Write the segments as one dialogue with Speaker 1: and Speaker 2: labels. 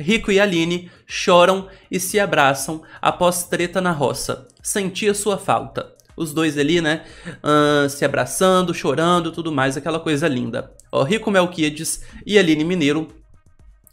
Speaker 1: Rico e Aline choram e se abraçam após treta na roça. Sentia sua falta. Os dois ali, né? Uh, se abraçando, chorando tudo mais, aquela coisa linda. Ó, Rico Melquides e Aline Mineiro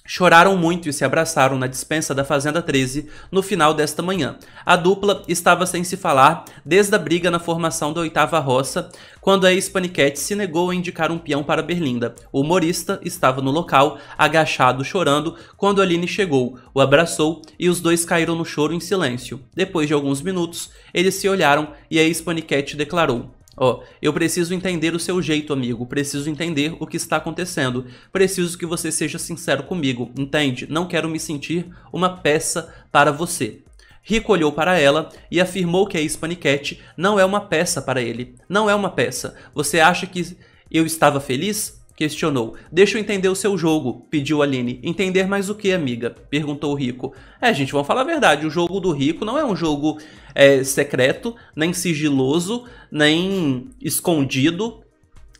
Speaker 1: Choraram muito e se abraçaram na dispensa da Fazenda 13 no final desta manhã. A dupla estava sem se falar desde a briga na formação da oitava roça, quando a ex-paniquete se negou a indicar um peão para Berlinda. O humorista estava no local, agachado, chorando, quando Aline chegou, o abraçou e os dois caíram no choro em silêncio. Depois de alguns minutos, eles se olharam e a ex-paniquete declarou Ó, oh, eu preciso entender o seu jeito, amigo. Preciso entender o que está acontecendo. Preciso que você seja sincero comigo, entende? Não quero me sentir uma peça para você. Rico olhou para ela e afirmou que a Hispanicat não é uma peça para ele. Não é uma peça. Você acha que eu estava feliz? Questionou. Deixa eu entender o seu jogo, pediu Aline. Entender mais o que, amiga? Perguntou o Rico. É, gente, vamos falar a verdade. O jogo do Rico não é um jogo é, secreto, nem sigiloso, nem escondido,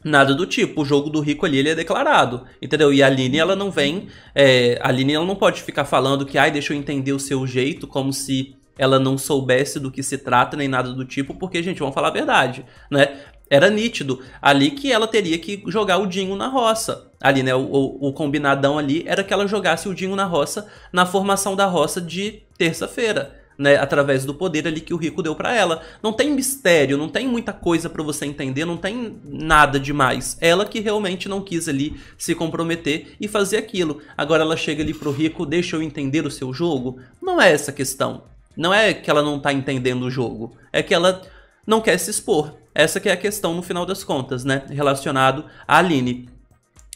Speaker 1: nada do tipo. O jogo do Rico ali, ele é declarado, entendeu? E a Aline, ela não vem... É, a Aline, ela não pode ficar falando que, ai, deixa eu entender o seu jeito, como se ela não soubesse do que se trata nem nada do tipo, porque, gente, vamos falar a verdade, né? Era nítido ali que ela teria que jogar o Dinho na roça. Ali, né? O, o, combinadão ali era que ela jogasse o Dinho na roça na formação da roça de terça-feira. Né, através do poder ali que o rico deu para ela. Não tem mistério, não tem muita coisa para você entender, não tem nada demais. Ela que realmente não quis ali se comprometer e fazer aquilo. Agora ela chega ali pro rico, deixa eu entender o seu jogo. Não é essa a questão. Não é que ela não tá entendendo o jogo, é que ela não quer se expor. Essa que é a questão no final das contas, né? Relacionado à Aline.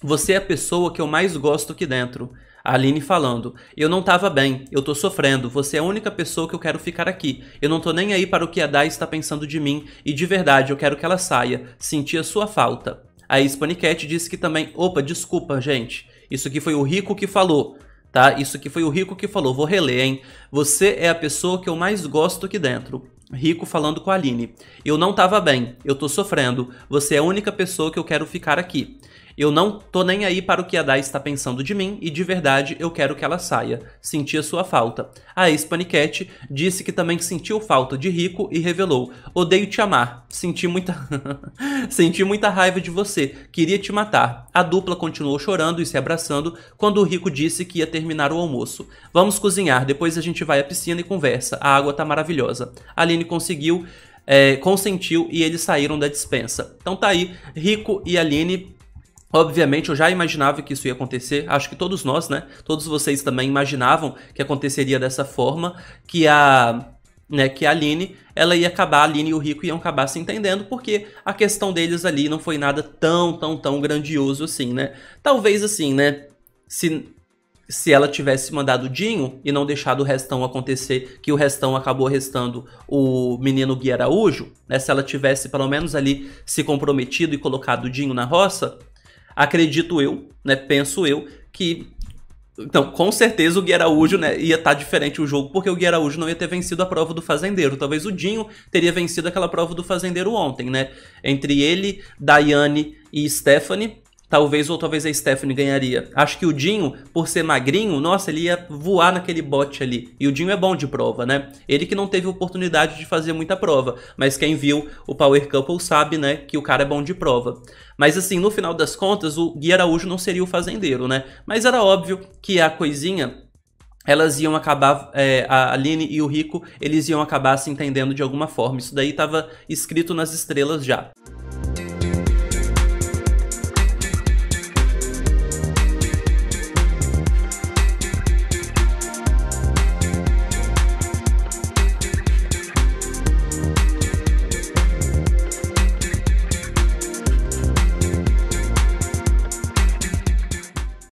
Speaker 1: Você é a pessoa que eu mais gosto aqui dentro. A Aline falando: Eu não tava bem, eu tô sofrendo, você é a única pessoa que eu quero ficar aqui. Eu não tô nem aí para o que a Dai está pensando de mim e de verdade eu quero que ela saia. Senti a sua falta. A Hispanicat disse que também: Opa, desculpa, gente. Isso aqui foi o Rico que falou, tá? Isso aqui foi o Rico que falou. Vou reler, hein? Você é a pessoa que eu mais gosto aqui dentro. Rico falando com a Aline. Eu não tava bem, eu tô sofrendo. Você é a única pessoa que eu quero ficar aqui. Eu não tô nem aí para o que a Dai está pensando de mim e de verdade eu quero que ela saia. Senti a sua falta. A ex-paniquete disse que também sentiu falta de Rico e revelou: Odeio te amar. Senti muita. Senti muita raiva de você. Queria te matar. A dupla continuou chorando e se abraçando quando o Rico disse que ia terminar o almoço. Vamos cozinhar, depois a gente vai à piscina e conversa. A água tá maravilhosa. Aline conseguiu. É, consentiu e eles saíram da dispensa. Então tá aí, Rico e Aline Obviamente, eu já imaginava que isso ia acontecer, acho que todos nós, né? Todos vocês também imaginavam que aconteceria dessa forma, que a. Né, que a Aline, ela ia acabar, a Aline e o Rico iam acabar se entendendo, porque a questão deles ali não foi nada tão, tão, tão grandioso assim, né? Talvez assim, né? Se se ela tivesse mandado o Dinho e não deixado o restão acontecer, que o restão acabou restando o menino Gui Araújo, né? Se ela tivesse pelo menos ali se comprometido e colocado o Dinho na roça, acredito eu, né, penso eu, que então, com certeza o Gui Araújo né, ia estar tá diferente o jogo, porque o Gui Araújo não ia ter vencido a prova do Fazendeiro. Talvez o Dinho teria vencido aquela prova do Fazendeiro ontem, né? Entre ele, Daiane e Stephanie, talvez ou talvez a Stephanie ganharia. Acho que o Dinho, por ser magrinho, nossa, ele ia voar naquele bote ali. E o Dinho é bom de prova, né? Ele que não teve oportunidade de fazer muita prova, mas quem viu o Power Couple sabe, né, que o cara é bom de prova. Mas assim, no final das contas, o Gui Araújo não seria o fazendeiro, né? Mas era óbvio que a coisinha elas iam acabar, é, a Aline e o Rico, eles iam acabar se entendendo de alguma forma. Isso daí estava escrito nas estrelas já.